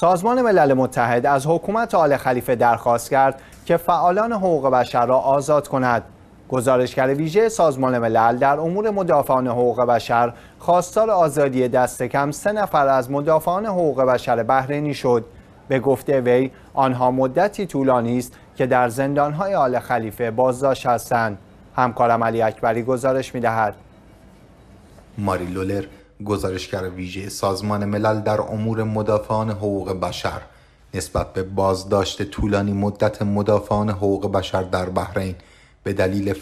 سازمان ملل متحد از حکومت آل خلیفه درخواست کرد که فعالان حقوق بشر را آزاد کند. گزارشگر ویژه سازمان ملل در امور مدافعان حقوق بشر خواستار آزادی دست کم سه نفر از مدافعان حقوق بشر بحرینی شد. به گفته وی آنها مدتی طولانی است که در زندانهای آل خلیفه بازداشت هستند. همکارم علی اکبری گزارش دهد. ماری لولر گزارشگر ویژه سازمان ملل در امور مدافعان حقوق بشر نسبت به بازداشت طولانی مدت مدافعان حقوق بشر در بحرین به دلیل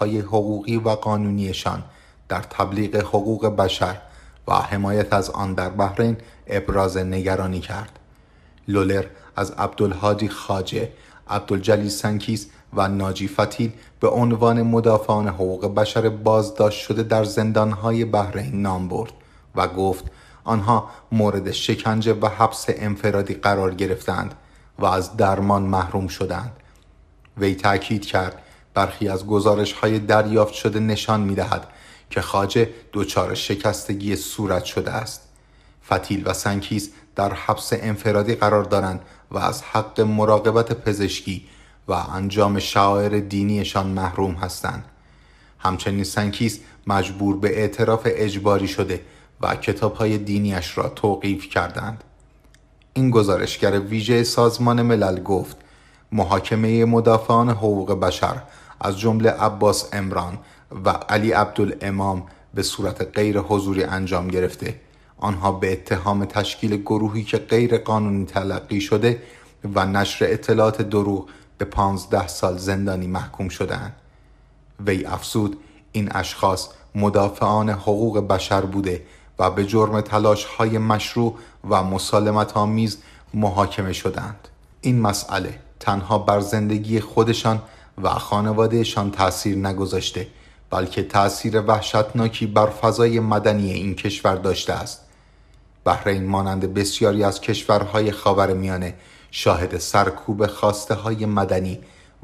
های حقوقی و قانونیشان در تبلیغ حقوق بشر و حمایت از آن در بحرین ابراز نگرانی کرد. لولر از عبدالهادی خاجه عبدالجلیل سنکیس و ناجی فتیل به عنوان مدافعان حقوق بشر بازداشت شده در زندانهای بحرین نام برد و گفت آنها مورد شکنجه و حبس انفرادی قرار گرفتند و از درمان محروم شدند وی تاکید کرد برخی از گزارش های دریافت شده نشان می دهد که خاجه دچار شکستگی صورت شده است فتیل و سنکیز در حبس انفرادی قرار دارند و از حق مراقبت پزشکی و انجام شاعر دینیشان محروم هستند. همچنین سنکیس مجبور به اعتراف اجباری شده و کتابهای دینیش را توقیف کردند. این گزارشگر ویژه سازمان ملل گفت محاکمه مدافعان حقوق بشر از جمله عباس امران و علی عبدالامام به صورت غیر حضوری انجام گرفته آنها به اتهام تشکیل گروهی که غیر قانونی تلقی شده و نشر اطلاعات دروغ به پانزده سال زندانی محکوم شدند. وی افسود این اشخاص مدافعان حقوق بشر بوده و به جرم تلاش های مشروع و مسالمت آمیز محاکمه شدند. این مسئله تنها بر زندگی خودشان و خانوادهشان تأثیر نگذاشته بلکه تأثیر وحشتناکی بر فضای مدنی این کشور داشته است بحرین مانند بسیاری از کشورهای خاورمیانه شاهد سرکوب خواسته های مدنی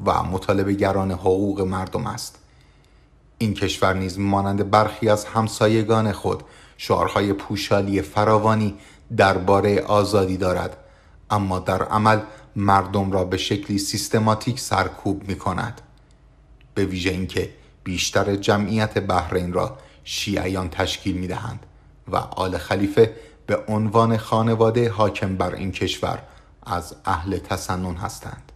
و مطالبه گران حقوق مردم است این کشور نیز مانند برخی از همسایگان خود شعارهای پوشالی فراوانی درباره آزادی دارد اما در عمل مردم را به شکلی سیستماتیک سرکوب می کند به ویژه اینکه بیشتر جمعیت بحرین را شیعیان تشکیل می دهند و آل خلیفه به عنوان خانواده حاکم بر این کشور از اهل تسنن هستند